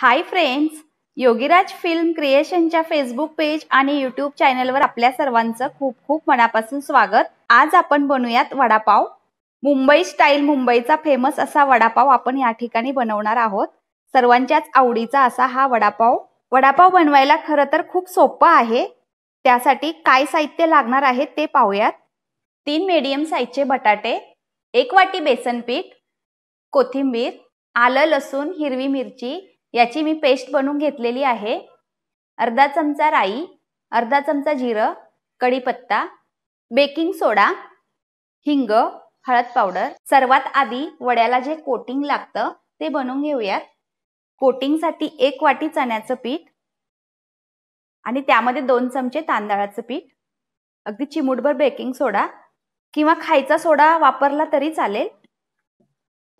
हाय friends Yogiraj film क्रिएशनच्या Facebook page आणि YouTube चॅनलवर आपल्या सर्वांचं खूप खूप मनापासून स्वागत आज आपण बनवूयात वडापाव मुंबई स्टाईल मुंबईचा फेमस असा वडापाव आपण या ठिकाणी बनवणार आहोत सर्वांच्याच आवडीचा असा हा वडापाव वडापाव बनवायला खरं तर खूप सोपं आहे त्यासाठी काय साहित्य लागणार आहे ते पाहूयात तीन मीडियम साईजचे बटाटे एक वाटी बेसन पीठ कोथिंबीर आलं लसूण हिरवी मिरची याची मी पेस्ट बनवून घेतलेली आहे अर्धा चमचा राई अर्धा चमचा जिरं कढीपत्ता बेकिंग सोडा हिंग हळद पावडर सर्वात आधी वड्याला जे कोटिंग लागतं ते बनवून घेऊयात कोटिंगसाठी एक वाटी चण्याचं पीठ आणि त्यामध्ये दोन चमचे तांदळाचं पीठ अगदी चिमूटभर बेकिंग सोडा किंवा खायचा सोडा वापरला तरी चालेल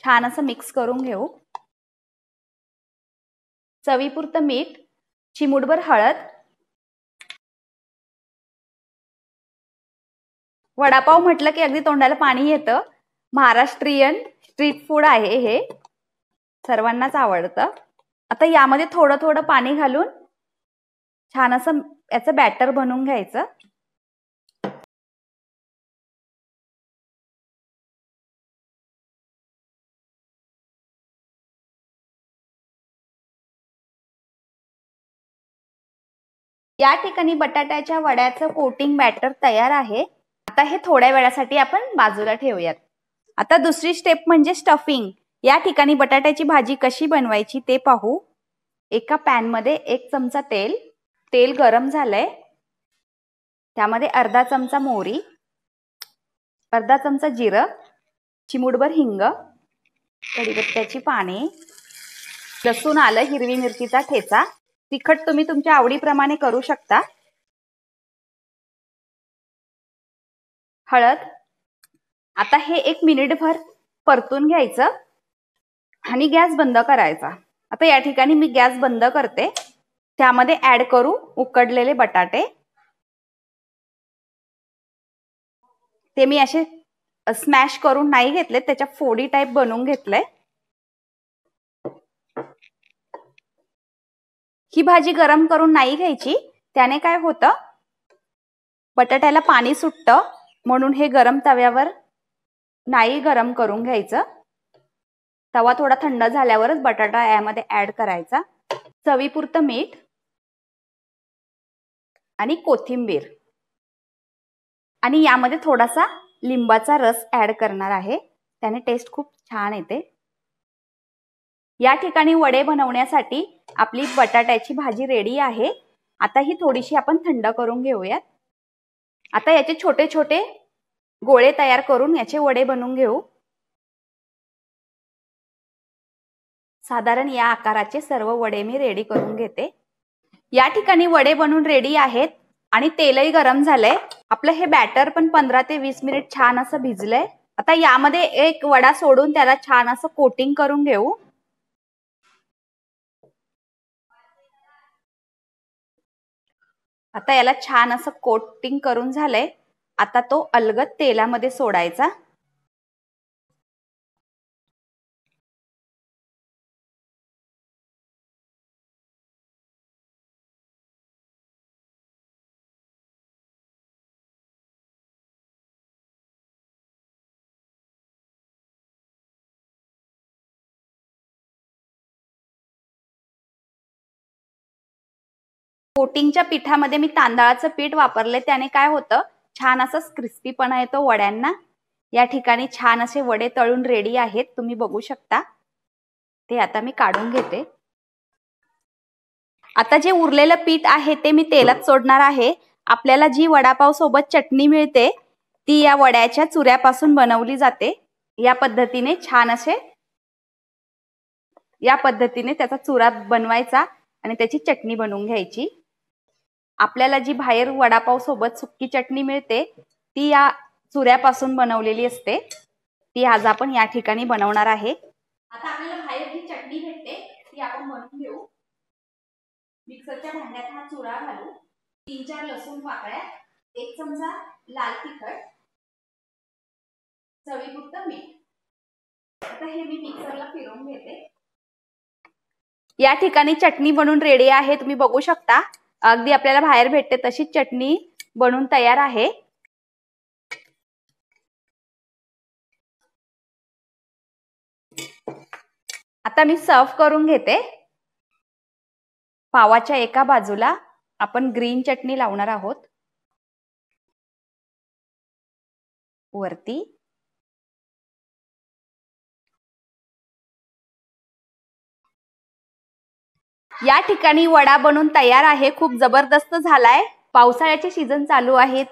छान असं मिक्स करून घेऊ चवीपुरतं मीठ चिमूटभर हळद वडापाव म्हटलं की अगदी तोंडाला पाणी येतं महाराष्ट्रीयन स्ट्रीट फूड आहे हे सर्वांनाच आवडतं आता यामध्ये थोडं थोडं पाणी घालून छान असं याचं बॅटर बनवून घ्यायचं या ठिकाणी बटाट्याच्या वड्याचं कोटिंग बॅटर तयार आहे आता हे थोड्या वेळासाठी आपण बाजूला ठेवूयात आता दुसरी स्टेप म्हणजे स्टफिंग या ठिकाणी बटाट्याची भाजी कशी बनवायची ते पाहू एका पॅनमध्ये एक चमचा तेल तेल गरम झालंय त्यामध्ये अर्धा चमचा मोहरी अर्धा चमचा जिरं चिमुडभर हिंग कढीबत्त्याची पाने लसूण आलं हिरवी मिरचीचा ठेचा तिखट तुम्ही तुमच्या आवडीप्रमाणे करू शकता हळद आता हे एक मिनिट भर परतून घ्यायचं आणि गॅस बंद करायचा आता या ठिकाणी मी गॅस बंद करते त्यामध्ये ऍड करू उकडलेले बटाटे ते मी असे स्मॅश करून नाही घेतले त्याच्या फोडी टाईप बनवून घेतलंय ही भाजी गरम करून नाही घ्यायची त्याने काय होतं बटाट्याला पाणी सुटतं म्हणून हे गरम तव्यावर नाही गरम करून घ्यायचं तवा थोडा थंड झाल्यावरच बटाटा यामध्ये ऍड करायचा चवीपुरतं मीठ आणि कोथिंबीर आणि यामध्ये थोडासा लिंबाचा रस ॲड करणार आहे त्याने टेस्ट खूप छान येते या ठिकाणी वडे बनवण्यासाठी आपली बटाट्याची भाजी रेडी आहे आता ही थोडीशी आपण थंड करून घेऊयात आता याचे छोटे छोटे गोळे तयार करून याचे वडे बनवून घेऊ साधारण या आकाराचे सर्व वडे मी रेडी करून घेते या ठिकाणी वडे बनवून रेडी आहेत आणि तेलही गरम झालंय आपलं हे बॅटर पण पंधरा ते वीस मिनिट छान असं भिजलंय आता यामध्ये एक वडा सोडून त्याला छान असं कोटिंग करून घेऊ आता याला छान असं कोटिंग करून झालंय आता तो अलगद तेलामध्ये सोडायचा कोटिंगच्या पिठामध्ये मी तांदळाचं पीठ वापरले त्याने काय होतं छान असंच क्रिस्पीपणा येतो वड्यांना या ठिकाणी छान असे वडे तळून रेडी आहेत तुम्ही बघू शकता ते आता मी काढून घेते आता जे उरलेलं पीठ आहे ते मी तेलात सोडणार आहे आपल्याला जी वडापाव सोबत चटणी मिळते ती या वड्याच्या चुऱ्यापासून बनवली जाते या पद्धतीने छान असे या पद्धतीने त्याचा चुरा बनवायचा आणि त्याची चटणी बनवून घ्यायची आपल्याला जी बाहेर वडापाव सोबत सुकी चटणी मिळते ती या चुऱ्यापासून बनवलेली असते ती आज आपण या ठिकाणी बनवणार आहे आता आपल्याला बाहेर जी चटणी भेटते ती आपण बनवून घेऊ मिक्सरच्या भांड्यात हा चुरा घालू तीन चार लसूण पाकळ्या एक चमचा लाल तिखट चवीपुक्त मीठ आता हे मी मिक्सरला फिरवून घेते या ठिकाणी चटणी बनून रेडी आहे तुम्ही बघू शकता अगदी आपल्याला बाहेर भेटते तशीच चटणी बनून तयार आहे आता मी सर्व करून घेते पावाच्या एका बाजूला आपण ग्रीन चटणी लावणार आहोत वरती या ठिकाणी वडा बनून तयार आहे खूप जबरदस्त झालाय पावसाळ्याचे सीझन चालू आहेत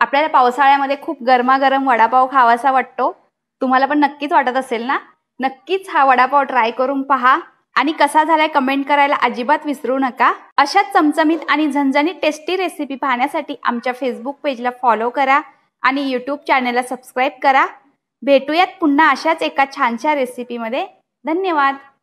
आपल्याला पावसाळ्यामध्ये खूप गरमागरम वडापाव खावासा वाटतो तुम्हाला पण नक्कीच वाटत असेल ना नक्कीच हा वडापाव ट्राय करून पहा आणि कसा झालाय कमेंट करायला अजिबात विसरू नका अशाच चमचमीत आणि झणझणीत टेस्टी रेसिपी पाहण्यासाठी आमच्या फेसबुक पेजला फॉलो करा आणि यूट्यूब चॅनलला सबस्क्राईब करा भेटूयात पुन्हा अशाच एका छानशा रेसिपीमध्ये धन्यवाद